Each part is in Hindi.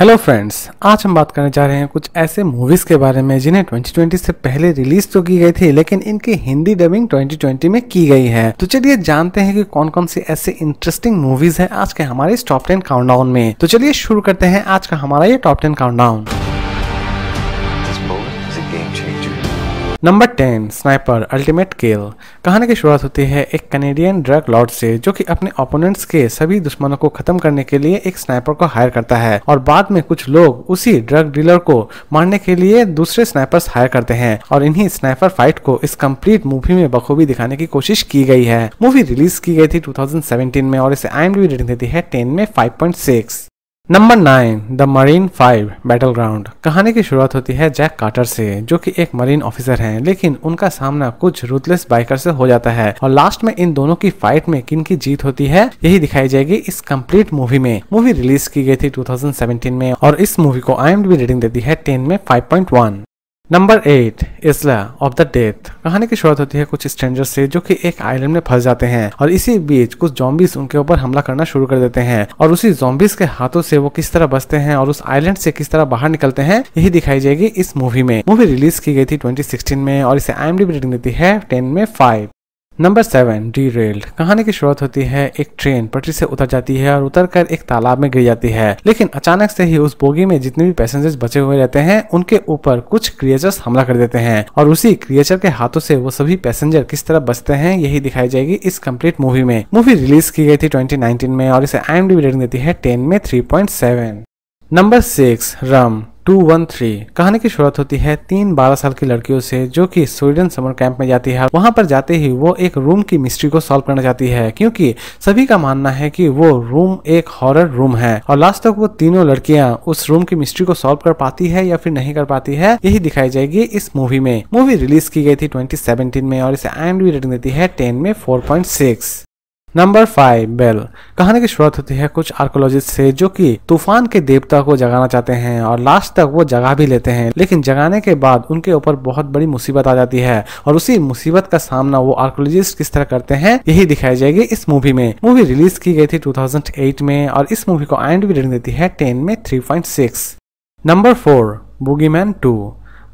हेलो फ्रेंड्स आज हम बात करने जा रहे हैं कुछ ऐसे मूवीज़ के बारे में जिन्हें 2020 से पहले रिलीज तो की गई थी लेकिन इनकी हिंदी डबिंग 2020 में की गई है तो चलिए जानते हैं कि कौन कौन सी ऐसे इंटरेस्टिंग मूवीज हैं आज के हमारे टॉप टेन काउंटडाउन में तो चलिए शुरू करते हैं आज का हमारा ये top ten countdown number ten sniper ultimate kill कहानी की शुरुआत होती है एक कनेडियन ड्रग लॉर्ड से जो कि अपने ओपोनेंट्स के सभी दुश्मनों को खत्म करने के लिए एक स्नाइपर को हायर करता है और बाद में कुछ लोग उसी ड्रग डीलर को मारने के लिए दूसरे स्नाइपर्स हायर करते हैं और इन्हीं स्नाइपर फाइट को इस कम्प्लीट मूवी में बखूबी दिखाने की कोशिश की गई है मूवी रिलीज की गई थी टू में और इसे आई रेटिंग देती है टेन में five number nine the marine five battleground कहानी की शुरुआत होती है जैक कार्टर से जो कि एक मरीन ऑफिसर हैं लेकिन उनका सामना कुछ रूथलेस बाइकर से हो जाता है और लास्ट में इन दोनों की फाइट में किन की जीत होती है यही दिखाई जाएगी इस कंप्लीट मूवी में मूवी रिलीज की गई थी 2017 में और इस मूवी को आई एम रेटिंग देती है टेन में five number eight isle of the death कहानी की शुरुआत होती है कुछ स्ट्रेंजर से जो कि एक आइलैंड में फंस जाते हैं और इसी बीच कुछ जॉम्बिस उनके ऊपर हमला करना शुरू कर देते हैं और उसी जॉम्बिस के हाथों से वो किस तरह बचते हैं और उस आइलैंड से किस तरह बाहर निकलते हैं यही दिखाई जाएगी इस मूवी में मूवी रिलीज की गई थी ट्वेंटी में और इसे आई रेटिंग देती है टेन में five number seven derail कहानी की शुरुआत होती है एक ट्रेन पटरी से उतर जाती है और उतर कर एक तालाब में गिर जाती है लेकिन अचानक से ही उस बोगी में जितने भी पैसेंजर्स बचे हुए रहते हैं उनके ऊपर कुछ क्रिएचर्स हमला कर देते हैं और उसी क्रिएचर के हाथों से वो सभी पैसेंजर किस तरह बचते हैं यही दिखाई जाएगी इस कम्प्लीट मूवी में मूवी रिलीज की गई थी ट्वेंटी में और इसे आई रेटिंग देती है टेन में three number six room two one three कहानी की शुरुआत होती है तीन बारह साल की लड़कियों से जो कि स्वीडन समर कैंप में जाती है वहां पर जाते ही वो एक रूम की मिस्ट्री को सॉल्व करना चाहती है क्योंकि सभी का मानना है कि वो रूम एक हॉरर रूम है और लास्ट तक वो तीनों लड़कियां उस रूम की मिस्ट्री को सॉल्व कर पाती है या फिर नहीं कर पाती है यही दिखाई जाएगी इस मूवी में मूवी रिलीज की गई थी ट्वेंटी में और इसे आई रेटिंग देती है टेन में फोर नंबर फाइव बेल कहानी की शुरुआत होती है कुछ आर्कोलॉजिस्ट से जो कि तूफान के देवता को जगाना चाहते हैं और लास्ट तक वो जगा भी लेते हैं लेकिन जगाने के बाद उनके ऊपर बहुत बड़ी मुसीबत आ जाती है और उसी मुसीबत का सामना वो आर्कोलॉजिस्ट किस तरह करते हैं यही दिखाई जाएगी इस मूवी में मूवी रिलीज की गई थी टू में और इस मूवी को भी रेटिंग देती है टेन में three number four boogeyman two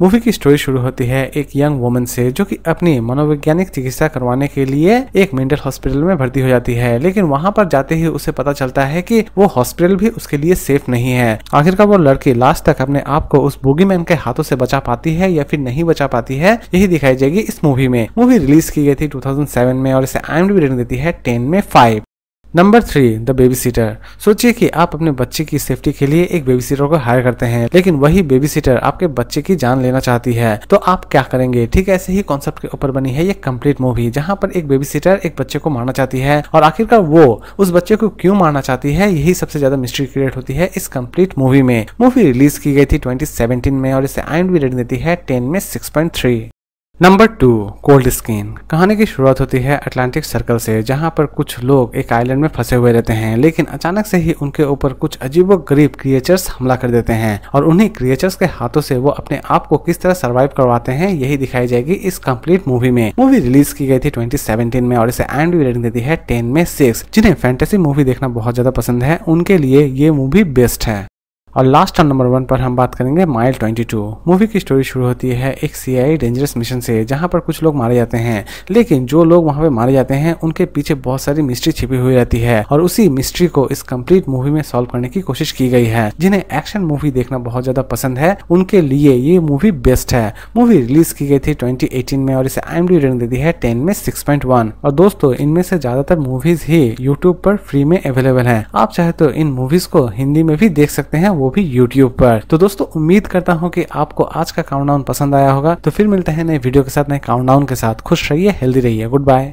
movie की स्टोरी शुरू होती है एक यंग वुमन से जो कि अपनी मनोवैज्ञानिक चिकित्सा करवाने के लिए एक मेंटल हॉस्पिटल में भर्ती हो जाती है लेकिन वहां पर जाते ही उसे पता चलता है कि वो हॉस्पिटल भी उसके लिए सेफ नहीं है आखिरकार वो लड़की लास्ट तक अपने आप को उस बोगीमैन के हाथों से बचा पाती है या फिर नहीं बचा पाती है यही दिखाई जाएगी इस मूवी में मूवी रिलीज की गई थी टू में और इसे आई रेटिंग देती है टेन में five number three the babysitter सोचिए कि आप अपने बच्चे की सेफ्टी के लिए एक बेबी सीटर को हायर करते हैं लेकिन वही बेबी सीटर आपके बच्चे की जान लेना चाहती है तो आप क्या करेंगे ठीक ऐसे ही कॉन्सेप्ट के ऊपर बनी है ये कंप्लीट मूवी जहाँ पर एक बेबी सीटर एक बच्चे को मारना चाहती है और आखिरकार वो उस बच्चे को क्यों मारना चाहती है यही सबसे ज्यादा मिस्ट्री क्रिएट होती है इस कम्प्लीट मूवी में मूवी रिलीज की गई थी ट्वेंटी में और इसे आई रेटिंग देती है टेन में six number two cold skin कहानी की शुरुआत होती है अटलांटिक सर्कल से जहां पर कुछ लोग एक आइलैंड में फंसे हुए रहते हैं लेकिन अचानक से ही उनके ऊपर कुछ अजीबो गरीब क्रिएचर्स हमला कर देते हैं और उन्हीं क्रिएचर्स के हाथों से वो अपने आप को किस तरह सर्वाइव करवाते हैं यही दिखाई जाएगी इस कम्प्लीट मूवी में मूवी रिलीज की गई थी ट्वेंटी में और इसे एंड रेटिंग देती है टेन में सिक्स जिन्हें फैंटेसी मूवी देखना बहुत ज्यादा पसंद है उनके लिए ये मूवी बेस्ट है और लास्ट और नंबर वन पर हम बात करेंगे माइल 22। मूवी की स्टोरी शुरू होती है एक सीआई डेंजरस मिशन से जहां पर कुछ लोग मारे जाते हैं लेकिन जो लोग वहां पे मारे जाते हैं उनके पीछे बहुत सारी मिस्ट्री छिपी हुई रहती है और उसी मिस्ट्री को इस कंप्लीट मूवी में सॉल्व करने की कोशिश की गई है जिन्हें एक्शन मूवी देखना बहुत ज्यादा पसंद है उनके लिए ये मूवी बेस्ट है मूवी रिलीज की गई थी ट्वेंटी में और इसे आई रेटिंग दे दी है टेन में सिक्स और दोस्तों इनमें से ज्यादातर मूवीज ही यूट्यूब पर फ्री में अवेलेबल है आप चाहे तो इन मूवीज को हिंदी में भी देख सकते हैं वो भी यूट्यूब पर तो दोस्तों उम्मीद करता हूँ की आपको आज का काउंट पसंद आया होगा तो फिर मिलते हैं नए वीडियो के साथ नए काउंट के साथ खुश रहिए हेल्दी रहिए गुड बाय